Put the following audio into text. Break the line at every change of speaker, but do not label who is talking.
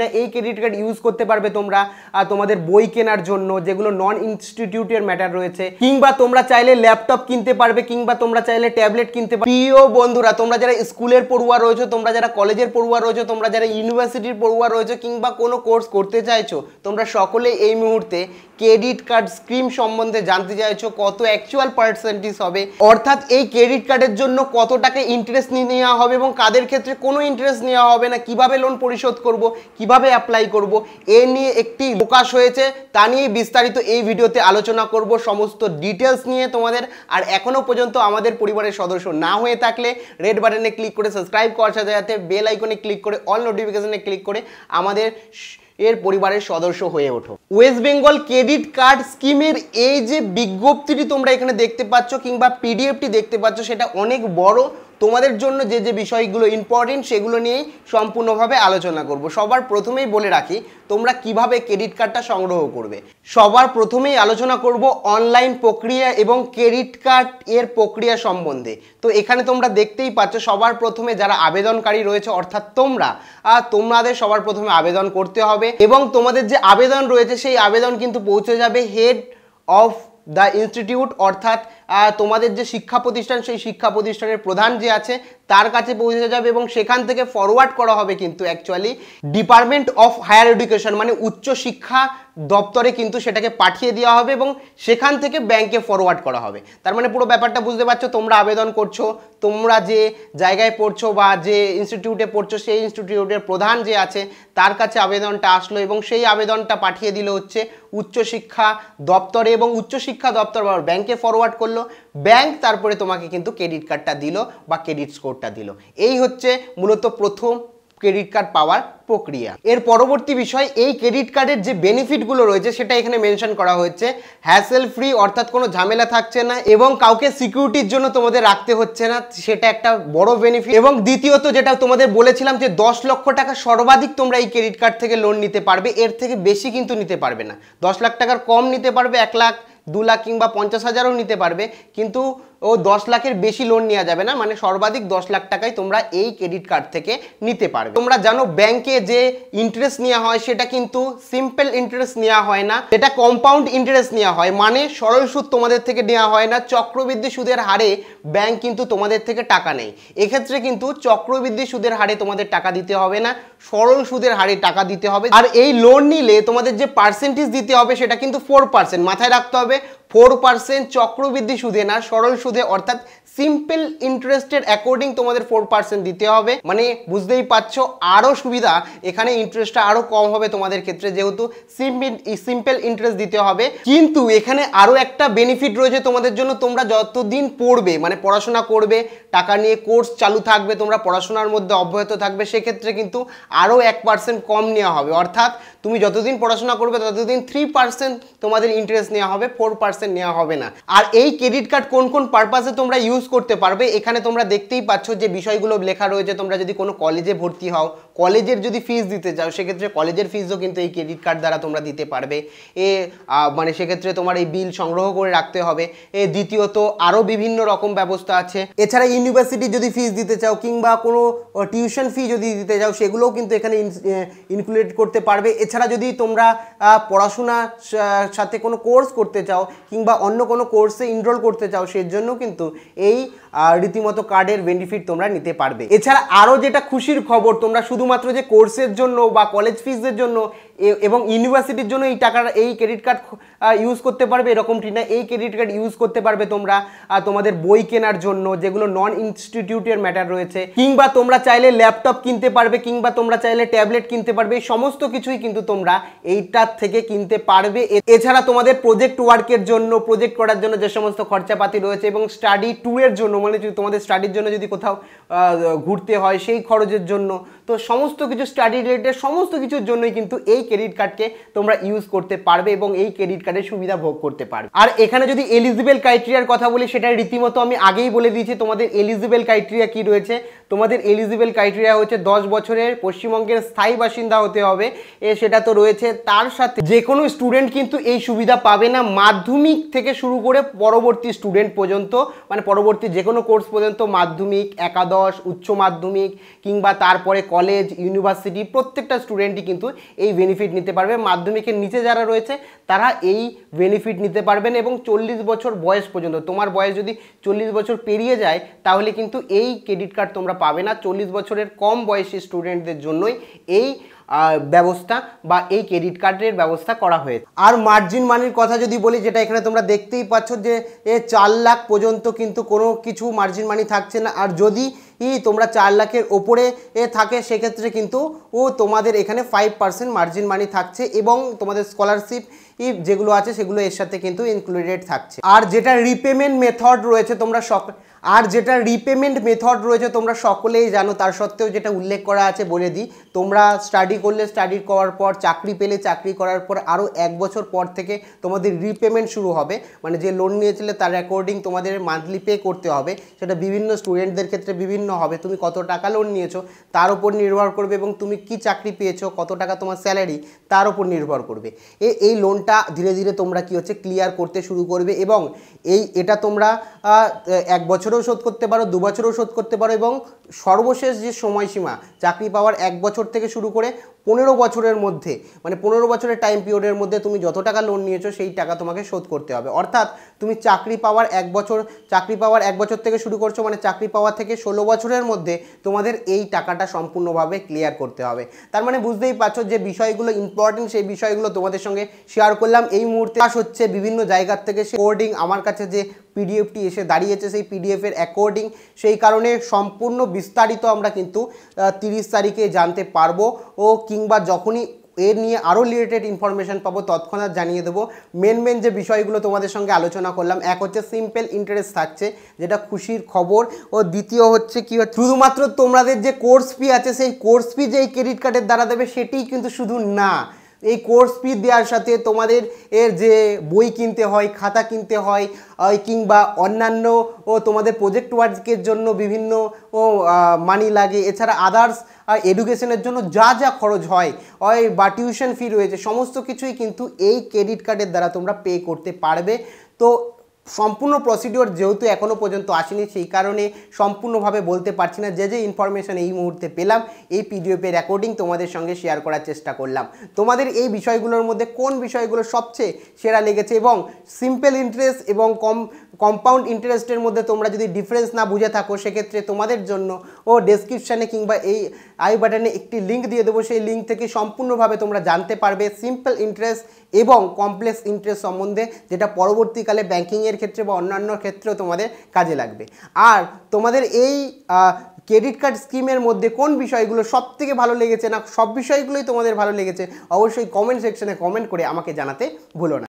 না এই credit card use করতে পারবে তোমরা তোমাদের বই কেনার জন্য যেগুলো নন ইনস্টিটিউটের ম্যাটার রয়েছে কিংবা তোমরা চাইলে ল্যাপটপ কিনতে পারবে কিংবা তোমরা চাইলে ট্যাবলেট কিনতে পারবে প্রিয় বন্ধুরা তোমরা যারা স্কুলের পড়ুয়া রয়েছো তোমরা যারা কলেজের পড়ুয়া রয়েছো তোমরা যারা ইউনিভার্সিটির পড়ুয়া রয়েছো কিংবা কোনো কোর্স করতে চাইছো তোমরা সকলে এই মুহূর্তে ক্রেডিট কার্ড স্কিম সম্বন্ধে জানতে চাইছো কত অ্যাকচুয়াল পার্সেন্টেজ হবে অর্থাৎ এই ক্রেডিট কার্ডের জন্য কত টাকা ইন্টারেস্ট নিয়ে নেওয়া হবে এবং কাদের ক্ষেত্রে কোনো ইন্টারেস্ট নেওয়া হবে না কিভাবে লোন পরিশোধ করব কিভাবে অ্যাপ্লাই করব এ নিয়ে একটি প্রকাশ হয়েছে তা নিয়ে বিস্তারিত এই ভিডিওতে আলোচনা করব সমস্ত ডিটেলস নিয়ে তোমাদের আর এখনও পর্যন্ত আমাদের পরিবারের সদস্য না হয়ে থাকলে রেড বাটনে ক্লিক করে সাবস্ক্রাইব সাথে সাথে বেল আইকনে ক্লিক করে অল নোটিফিকেশনে ক্লিক করে আমাদের এর পরিবারের সদস্য হয়ে ওঠো ওয়েস্ট বেঙ্গল ক্রেডিট কার্ড স্কিমের এই যে বিজ্ঞপ্তিটি তোমরা এখানে দেখতে পাচ্ছ কিংবা পিডিএফটি দেখতে পাচ্ছ সেটা অনেক বড় তোমাদের জন্য যে যে বিষয়গুলো ইম্পর্টেন্ট সেগুলো নিয়েই সম্পূর্ণভাবে আলোচনা করব সবার প্রথমেই বলে রাখি তোমরা কিভাবে ক্রেডিট কার্ডটা সংগ্রহ করবে সবার প্রথমেই আলোচনা করব অনলাইন প্রক্রিয়া এবং ক্রেডিট কার্ড এর প্রক্রিয়া সম্বন্ধে তো এখানে তোমরা দেখতেই পাচ্ছ সবার প্রথমে যারা আবেদনকারী রয়েছে অর্থাৎ তোমরা তোমাদের সবার প্রথমে আবেদন করতে হবে এবং তোমাদের যে আবেদন রয়েছে সেই আবেদন কিন্তু পৌঁছে যাবে হেড অফ দ্য ইনস্টিটিউট অর্থাৎ তোমাদের যে শিক্ষা প্রতিষ্ঠান সেই শিক্ষা প্রতিষ্ঠানের প্রধান যে আছে তার কাছে পৌঁছে যাবে এবং সেখান থেকে ফরওয়ার্ড করা হবে কিন্তু actually department of higher education মানে উচ্চ শিক্ষা দপ্তরে কিন্তু সেটাকে পাঠিয়ে দেওয়া হবে এবং সেখান থেকে ব্যাংকে ফরওয়ার্ড করা হবে তার মানে পুরো ব্যাপারটা বুঝতে পারছো তোমরা আবেদন করছো তোমরা যে জায়গায় পড়ছো বা যে ইনস্টিটিউটে পড়ছো সেই ইনস্টিটিউটের প্রধান যে আছে তার কাছে আবেদনটা আসলো এবং সেই আবেদনটা পাঠিয়ে দিল হচ্ছে উচ্চশিক্ষা দপ্তরে এবং উচ্চশিক্ষা দপ্তর বা ব্যাংকে ফরওয়ার্ড করলো ব্যাংক তারপরে তোমাকে কিন্তু ক্রেডিট কার্ডটা দিল বা ক্রেডিট স্কোরটা দিল এই হচ্ছে মূলত প্রথম ক্রেডিট কার্ড পাওয়ার প্রক্রিয়া এর পরবর্তী বিষয় এই ক্রেডিট কার্ডের যে বেনিফিটগুলো রয়েছে সেটা এখানে মেনশন করা হয়েছে হ্যাসেল ফ্রি অর্থাৎ কোনো ঝামেলা থাকছে না এবং কাউকে সিকিউরিটির জন্য তোমাদের রাখতে হচ্ছে না সেটা একটা বড় বেনিফিট এবং দ্বিতীয়ত যেটা তোমাদের বলেছিলাম যে দশ লক্ষ টাকা সর্বাধিক তোমরা এই ক্রেডিট কার্ড থেকে লোন নিতে পারবে এর থেকে বেশি কিন্তু নিতে পারবে না দশ লাখ টাকার কম নিতে পারবে এক লাখ দু লাখ কিংবা পঞ্চাশ হাজারও নিতে পারবে কিন্তু ও দশ লাখের বেশি লোন নেওয়া যাবে না মানে সর্বাধিক দশ লাখ টাকাই তোমরা এই ক্রেডিট কার্ড থেকে নিতে পারবে তোমরা জানো ব্যাংকে যে ইন্টারেস্ট নেওয়া হয় সেটা কিন্তু সিম্পল ইন্টারেস্ট নেওয়া হয় না এটা কম্পাউন্ড ইন্টারেস্ট নেওয়া হয় মানে সরল সুদ তোমাদের থেকে নেওয়া হয় না চক্রবৃদ্ধি সুদের হারে ব্যাংক কিন্তু তোমাদের থেকে টাকা নেই এক্ষেত্রে কিন্তু চক্রবৃদ্ধি সুদের হারে তোমাদের টাকা দিতে হবে না সরল সুদের হারে টাকা দিতে হবে আর এই লোন নিলে তোমাদের যে পার্সেন্টেজ দিতে হবে সেটা কিন্তু ফোর পার্সেন্ট মাথায় রাখতে হবে ফোর পার্সেন্ট চক্রবৃদ্ধি সুদে না সরল সুদে অর্থাৎ সিম্পল ইন্টারেস্টের অ্যাকর্ডিং তোমাদের ফোর পার্সেন্ট দিতে হবে মানে বুঝতেই পারছো আরও সুবিধা এখানে ইন্টারেস্টটা আরও কম হবে তোমাদের ক্ষেত্রে যেহেতু সিম্পল ইন্টারেস্ট দিতে হবে কিন্তু এখানে আরও একটা বেনিফিট রয়েছে তোমাদের জন্য তোমরা যতদিন পড়বে মানে পড়াশোনা করবে টাকা নিয়ে কোর্স চালু থাকবে তোমরা পড়াশোনার মধ্যে অব্যাহত থাকবে সেক্ষেত্রে কিন্তু আরও এক পার্সেন্ট কম নেওয়া হবে অর্থাৎ তুমি যতদিন পড়াশোনা করবে ততদিন থ্রি পার্সেন্ট তোমাদের ইন্টারেস্ট নেওয়া হবে ফোর পার্সেন্ট পার্সেন্ট নেওয়া হবে না আর এই ক্রেডিট কার্ড কোন কোন পারপাসে তোমরা ইউজ করতে পারবে এখানে তোমরা দেখতেই পাচ্ছ যে বিষয়গুলো লেখা রয়েছে তোমরা যদি কোনো কলেজে ভর্তি হও কলেজের যদি ফিস দিতে চাও সেক্ষেত্রে কলেজের ফিসও কিন্তু এই ক্রেডিট কার্ড দ্বারা তোমরা দিতে পারবে এ মানে সেক্ষেত্রে তোমার এই বিল সংগ্রহ করে রাখতে হবে এ দ্বিতীয়ত আরও বিভিন্ন রকম ব্যবস্থা আছে এছাড়া ইউনিভার্সিটি যদি ফিস দিতে চাও কিংবা কোনো টিউশন ফি যদি দিতে চাও সেগুলোও কিন্তু এখানে ইনক্লুড করতে পারবে এছাড়া যদি তোমরা পড়াশোনা সাথে কোনো কোর্স করতে চাও কিংবা অন্য কোনো কোর্সে ইনরোল করতে চাও সেজন্য কিন্তু এই রীতিমতো কার্ডের বেনিফিট তোমরা নিতে পারবে এছাড়া আরও যেটা খুশির খবর তোমরা শুধুমাত্র যে কোর্সের জন্য বা কলেজ ফিজের জন্য এবং ইউনিভার্সিটির জন্য এই টাকার এই ক্রেডিট কার্ড ইউজ করতে পারবে এরকমটি না এই ক্রেডিট কার্ড ইউজ করতে পারবে তোমরা তোমাদের বই কেনার জন্য যেগুলো নন ইনস্টিটিউটের ম্যাটার রয়েছে কিংবা তোমরা চাইলে ল্যাপটপ কিনতে পারবে কিংবা তোমরা চাইলে ট্যাবলেট কিনতে পারবে এই সমস্ত কিছুই কিন্তু তোমরা এইটার থেকে কিনতে পারবে এছাড়া তোমাদের প্রজেক্ট ওয়ার্কের জন্য প্রজেক্ট করার জন্য যে সমস্ত খরচাপাতি রয়েছে এবং স্টাডি ট্যুরের জন্য মানে তোমাদের স্টাডির জন্য যদি কোথাও ঘুরতে হয় সেই খরচের জন্য তো সমস্ত কিছু স্টাডি রিলেটেড সমস্ত কিছুর জন্যই কিন্তু এই ক্রেডিট কার্ডকে তোমরা ইউজ করতে পারবে এবং এই ক্রেডিট কার্ডের সুবিধা ভোগ করতে পারবে আর এখানে যদি এলিজিবেল ক্রাইটেরিয়ার কথা বলি সেটা রীতিমতো আমি আগেই বলে দিয়েছি তোমাদের এলিজিবেল ক্রাইটেরিয়া কি রয়েছে তোমাদের এলিজিবল ক্রাইটেরিয়া হচ্ছে দশ বছরের পশ্চিমবঙ্গের স্থায়ী বাসিন্দা হতে হবে এ সেটা তো রয়েছে তার সাথে যে কোনো স্টুডেন্ট কিন্তু এই সুবিধা পাবে না মাধ্যমিক থেকে শুরু করে পরবর্তী স্টুডেন্ট পর্যন্ত মানে পরবর্তী যে কোনো কোর্স পর্যন্ত মাধ্যমিক একাদশ উচ্চ মাধ্যমিক কিংবা তারপরে কলেজ ইউনিভার্সিটি প্রত্যেকটা স্টুডেন্টই কিন্তু এই বেনিফিট নিতে পারবে মাধ্যমিকের নিচে যারা রয়েছে তারা এই বেনিফিট নিতে পারবেন এবং চল্লিশ বছর বয়স পর্যন্ত তোমার বয়স যদি চল্লিশ বছর পেরিয়ে যায় তাহলে কিন্তু এই ক্রেডিট কার্ড তোমরা পাবে না চল্লিশ বছরের কম বয়সী স্টুডেন্টদের জন্যই এই ব্যবস্থা বা এই ক্রেডিট কার্ডের ব্যবস্থা করা হয়েছে আর মার্জিন মানির কথা যদি বলি যেটা এখানে তোমরা দেখতেই পাচ্ছ যে এ চার লাখ পর্যন্ত কিন্তু কোনো কিছু মার্জিন মানি থাকছে না আর যদি ই তোমরা চার লাখের ওপরে এ থাকে সেক্ষেত্রে কিন্তু ও তোমাদের এখানে ফাইভ পার্সেন্ট মার্জিন মানি থাকছে এবং তোমাদের স্কলারশিপ ই যেগুলো আছে সেগুলো এর সাথে কিন্তু ইনক্লুডেড থাকছে আর যেটা রিপেমেন্ট মেথড রয়েছে তোমরা সক আর যেটা রিপেমেন্ট মেথড রয়েছে তোমরা সকলেই জানো তার সত্ত্বেও যেটা উল্লেখ করা আছে বলে দিই তোমরা স্টাডি করলে স্টাডি করার পর চাকরি পেলে চাকরি করার পর আরও এক বছর পর থেকে তোমাদের রিপেমেন্ট শুরু হবে মানে যে লোন নিয়েছিলে তার অ্যাকর্ডিং তোমাদের মান্থলি পে করতে হবে সেটা বিভিন্ন স্টুডেন্টদের ক্ষেত্রে বিভিন্ন হবে তুমি কত টাকা লোন নিয়েছো তার উপর নির্ভর করবে এবং তুমি কি চাকরি পেয়েছো কত টাকা তোমার স্যালারি তার উপর নির্ভর করবে এ এই লোনটা ধীরে ধীরে তোমরা কি হচ্ছে ক্লিয়ার করতে শুরু করবে এবং এই এটা তোমরা এক বছরও বছরেও শোধ করতে পারো দু বছরেও শোধ করতে পারো এবং সর্বশেষ যে সময়সীমা চাকরি পাওয়ার এক বছর থেকে শুরু করে পনেরো বছরের মধ্যে মানে পনেরো বছরের টাইম পিরিয়ডের মধ্যে তুমি যত টাকা লোন নিয়েছো সেই টাকা তোমাকে শোধ করতে হবে অর্থাৎ তুমি চাকরি পাওয়ার এক বছর চাকরি পাওয়ার এক বছর থেকে শুরু করছো মানে চাকরি পাওয়ার থেকে ষোলো বছরের মধ্যে তোমাদের এই টাকাটা সম্পূর্ণভাবে ক্লিয়ার করতে হবে তার মানে বুঝতেই পারছো যে বিষয়গুলো ইম্পর্টেন্ট সেই বিষয়গুলো তোমাদের সঙ্গে শেয়ার করলাম এই মুহূর্তে আস হচ্ছে বিভিন্ন জায়গার থেকে সে কোডিং আমার কাছে যে পিডিএফটি এসে দাঁড়িয়েছে সেই পিডিএফের অ্যাকর্ডিং সেই কারণে সম্পূর্ণ বিস্তারিত আমরা কিন্তু তিরিশ তারিখে জানতে পারবো ও কি কিংবা যখনই এর নিয়ে আরও রিলেটেড ইনফরমেশান পাবো তৎক্ষণাৎ জানিয়ে দেবো মেন মেন যে বিষয়গুলো তোমাদের সঙ্গে আলোচনা করলাম এক হচ্ছে সিম্পল ইন্টারেস্ট থাকছে যেটা খুশির খবর ও দ্বিতীয় হচ্ছে কি হচ্ছে শুধুমাত্র তোমাদের যে কোর্স ফি আছে সেই কোর্স ফি যেই ক্রেডিট কার্ডের দ্বারা দেবে সেটি কিন্তু শুধু না এই কোর্স ফি দেওয়ার সাথে তোমাদের এর যে বই কিনতে হয় খাতা কিনতে হয় কিংবা অন্যান্য ও তোমাদের প্রজেক্ট ওয়ার্কের জন্য বিভিন্ন ও মানি লাগে এছাড়া আদার্স এডুকেশনের জন্য যা যা খরচ হয় বা টিউশন ফি রয়েছে সমস্ত কিছুই কিন্তু এই ক্রেডিট কার্ডের দ্বারা তোমরা পে করতে পারবে তো সম্পূর্ণ প্রসিডিওর যেহেতু এখনও পর্যন্ত আসেনি সেই কারণে সম্পূর্ণভাবে বলতে পারছি না যে যে ইনফরমেশন এই মুহূর্তে পেলাম এই পিডিএফের রেকর্ডিং তোমাদের সঙ্গে শেয়ার করার চেষ্টা করলাম তোমাদের এই বিষয়গুলোর মধ্যে কোন বিষয়গুলো সবচেয়ে সেরা লেগেছে এবং সিম্পল ইন্টারেস্ট এবং কম কম্পাউন্ড ইন্টারেস্টের মধ্যে তোমরা যদি ডিফারেন্স না বুঝে থাকো সেক্ষেত্রে তোমাদের জন্য ও ডেসক্রিপশানে কিংবা এই আই বাটনে একটি লিঙ্ক দিয়ে দেবো সেই লিঙ্ক থেকে সম্পূর্ণভাবে তোমরা জানতে পারবে সিম্পল ইন্টারেস্ট এবং কমপ্লেক্স ইন্টারেস্ট সম্বন্ধে যেটা পরবর্তীকালে ব্যাঙ্কিংয়ের ব্যয়ের ক্ষেত্রে বা অন্যান্য ক্ষেত্রেও তোমাদের কাজে লাগবে আর তোমাদের এই ক্রেডিট কার্ড স্কিমের মধ্যে কোন বিষয়গুলো সব থেকে ভালো লেগেছে না সব বিষয়গুলোই তোমাদের ভালো লেগেছে অবশ্যই কমেন্ট সেকশনে কমেন্ট করে আমাকে জানাতে ভুলো না